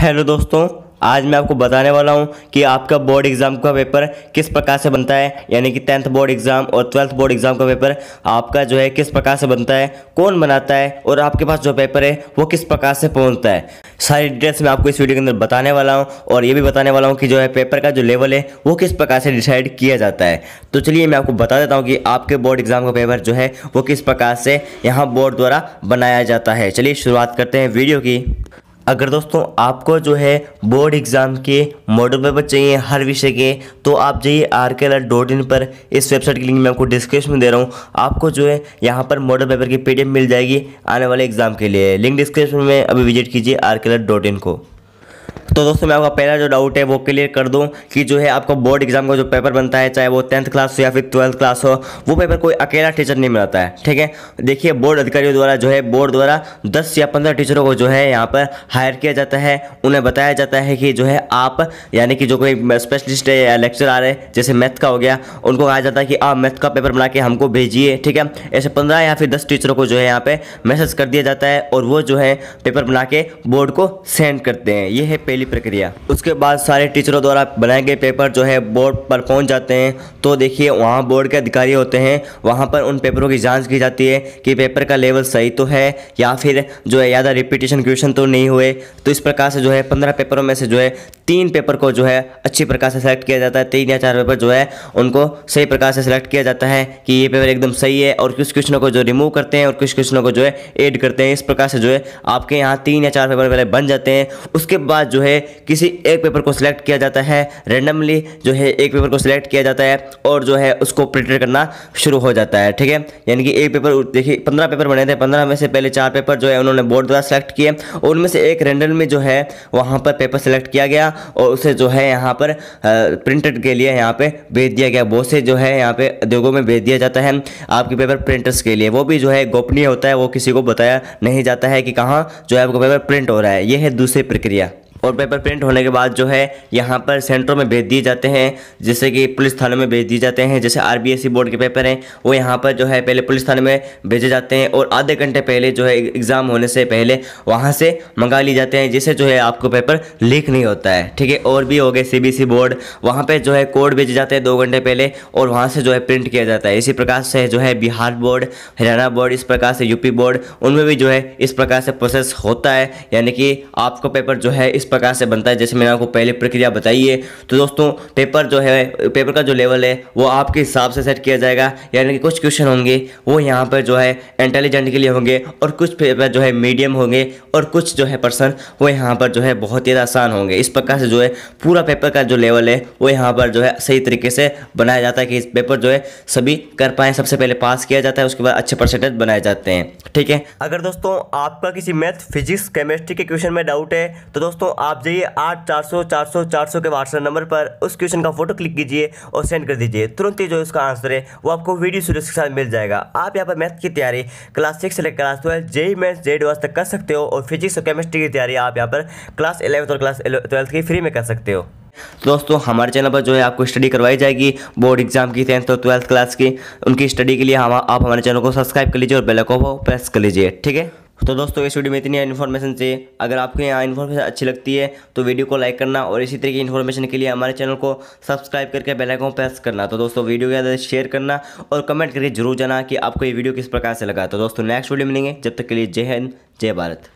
hello दोस्तों आज मैं आपको बताने वाला हूं कि आपका बोर्ड एग्ज़ाम का पेपर किस प्रकार से बनता है यानी कि टेंथ बोर्ड एग्ज़ाम और ट्वेल्थ बोर्ड एग्ज़ाम का पेपर आपका जो है किस प्रकार से बनता है कौन बनाता है और आपके पास जो पेपर है वो किस प्रकार से पहुंचता है सारी डिटेल्स मैं आपको इस वीडियो के अंदर बताने वाला हूँ और ये भी बताने वाला हूँ कि जो है पेपर का जो लेवल है वो किस प्रकार से डिसाइड किया जाता है तो चलिए मैं आपको बता देता हूँ कि आपके बोर्ड एग्ज़ाम का पेपर जो है वो किस प्रकार से यहाँ बोर्ड द्वारा बनाया जाता है चलिए शुरुआत करते हैं वीडियो की अगर दोस्तों आपको जो है बोर्ड एग्ज़ाम के मॉडल पेपर चाहिए हर विषय के तो आप जाइए आर के डॉट इन पर इस वेबसाइट की लिंक मैं आपको डिस्क्रिप्शन में दे रहा हूँ आपको जो है यहाँ पर मॉडल पेपर की पी मिल जाएगी आने वाले एग्ज़ाम के लिए लिंक डिस्क्रिप्शन में अभी विजिट कीजिए आर के डॉट इन को तो दोस्तों मैं आपका पहला जो डाउट है वो क्लियर कर दूं कि जो है आपका बोर्ड एग्जाम का जो पेपर बनता है चाहे वो टेंथ क्लास हो या फिर ट्वेल्थ क्लास हो वो पेपर कोई अकेला टीचर नहीं मिलाता है ठीक है देखिए बोर्ड अधिकारियों द्वारा जो है बोर्ड द्वारा दस या पंद्रह टीचरों को जो है यहाँ पर हायर किया जाता है उन्हें बताया जाता है कि जो है आप यानी कि जो कोई स्पेशलिस्ट है या लेक्चर आ रहे जैसे मैथ का हो गया उनको कहा जाता है कि आप मैथ का पेपर बना के हमको भेजिए ठीक है ऐसे पंद्रह या फिर दस टीचरों को जो है यहाँ पर मैसेज कर दिया जाता है और वो जो है पेपर बना के बोर्ड को सेंड करते हैं ये है पहली प्रक्रिया उसके बाद सारे टीचरों द्वारा बनाए गए पेपर जो है बोर्ड पर पहुंच जाते हैं तो देखिए वहाँ बोर्ड के अधिकारी होते हैं वहाँ पर उन पेपरों की जांच की जाती है कि पेपर का लेवल सही तो है या फिर जो है ज़्यादा रिपीटेशन क्वेश्चन तो नहीं हुए तो इस प्रकार से जो है पंद्रह पेपरों में से जो है तीन पेपर को जो है अच्छी प्रकार से सेलेक्ट किया जाता है तीन या चार पेपर जो है उनको सही प्रकार से सेलेक्ट किया जाता है कि ये पेपर एकदम सही है और कुछ क्वेश्चनों को जो रिमूव करते हैं और कुछ क्वेश्चनों को जो है ऐड करते हैं इस प्रकार से जो है आपके यहाँ तीन या चार पेपर पहले बन जाते हैं उसके बाद जो है किसी एक पेपर को सिलेक्ट किया जाता है रेंडमली जो है एक पेपर को सिलेक्ट किया जाता है और जो है उसको प्रिंटेड करना शुरू हो जाता है ठीक है यानी कि एक पेपर देखिए पंद्रह पेपर बने थे पंद्रह में से पहले चार पेपर जो है उन्होंने बोर्ड द्वारा सेलेक्ट किए और उनमें से एक रेंडम में जो है वहाँ पर पेपर सेलेक्ट किया गया और उसे जो है यहाँ पर प्रिंटेड के लिए यहाँ पे भेज दिया गया बहुत से जो है यहाँ पे उद्योगों में भेज दिया जाता है आपके पेपर प्रिंटर्स के लिए वो भी जो है गोपनीय होता है वो किसी को बताया नहीं जाता है कि कहाँ जो है आपका पेपर प्रिंट हो रहा है ये है दूसरी प्रक्रिया और पेपर प्रिंट होने के बाद जो है यहाँ पर सेंटरों में भेज दिए जाते हैं जैसे कि पुलिस थानों में भेज दिए जाते हैं जैसे आर बोर्ड के पेपर हैं वो यहाँ पर जो है पहले पुलिस थाने में भेजे जाते हैं और आधे घंटे पहले जो है एग्ज़ाम होने से पहले वहाँ से मंगा लिए जाते हैं जिससे जो है आपको पेपर लीक नहीं होता है ठीक है और भी हो गए सी बोर्ड वहाँ पर जो है कोड भेजे जाते हैं दो घंटे पहले और वहाँ से जो है प्रिंट किया जाता है इसी प्रकार से जो है बिहार बोर्ड हरियाणा बोर्ड इस प्रकार से यूपी बोर्ड उनमें भी जो है इस प्रकार से प्रोसेस होता है यानी कि आपको पेपर जो है इस प्रकार प्रकार से बनता है जैसे मैंने आपको पहले प्रक्रिया बताई है तो दोस्तों पेपर जो है पेपर का जो लेवल है वो आपके हिसाब से सेट किया जाएगा यानी कि कुछ क्वेश्चन होंगे वो यहाँ पर जो है इंटेलिजेंट के लिए होंगे और कुछ पेपर जो है मीडियम होंगे और कुछ जो है पर्सन वो यहाँ पर जो है बहुत ही आसान होंगे इस प्रकार से जो है पूरा पेपर का जो लेवल है वो यहाँ पर जो है सही तरीके से बनाया जाता है कि इस पेपर जो है सभी कर पाएँ सबसे पहले पास किया जाता है उसके बाद अच्छे परसेंटेज बनाए जाते हैं ठीक है अगर दोस्तों आपका किसी मैथ फिजिक्स केमिस्ट्री के क्वेश्चन में डाउट है तो दोस्तों आप जाइए आठ चार सौ चार सौ चार सौ के व्हाट्सएप नंबर पर उस क्वेश्चन का फोटो क्लिक कीजिए और सेंड कर दीजिए तुरंत ही जो उसका आंसर है वो आपको वीडियो सीरीज के साथ मिल जाएगा आप यहाँ पर मैथ की तैयारी क्लास सिक्स से लेकर क्लास ट्वेल्थ जेई मैथ जेड वास तक कर सकते हो और फिजिक्स और केमिस्ट्री की तैयारी आप यहाँ पर क्लास इलेवंथ और क्लास ट्वेल्थ की फ्री में कर सकते हो तो दोस्तों हमारे चैनल पर जो है आपको स्टडी करवाई जाएगी बोर्ड एग्जाम की टेंथ और ट्वेल्थ क्लास की उनकी स्टडी के लिए हम आप हमारे चैनल को सब्सक्राइब कर लीजिए और बेल को प्रेस कर लीजिए ठीक है तो दोस्तों इस वीडियो में इतनी इन्फॉर्मेशन से अगर आपको यहाँ इन्फॉर्मेशन अच्छी लगती है तो वीडियो को लाइक करना और इसी तरह की इन्फॉर्मेशन के लिए हमारे चैनल को सब्सक्राइब करके बेल आइकन प्रेस करना तो दोस्तों वीडियो को शेयर करना और कमेंट करके जरूर जाना कि आपको ये वीडियो किस प्रकार से लगा तो दोस्तों नेक्स्ट वीडियो मिलेंगे जब तक के लिए जय हिंद जय भारत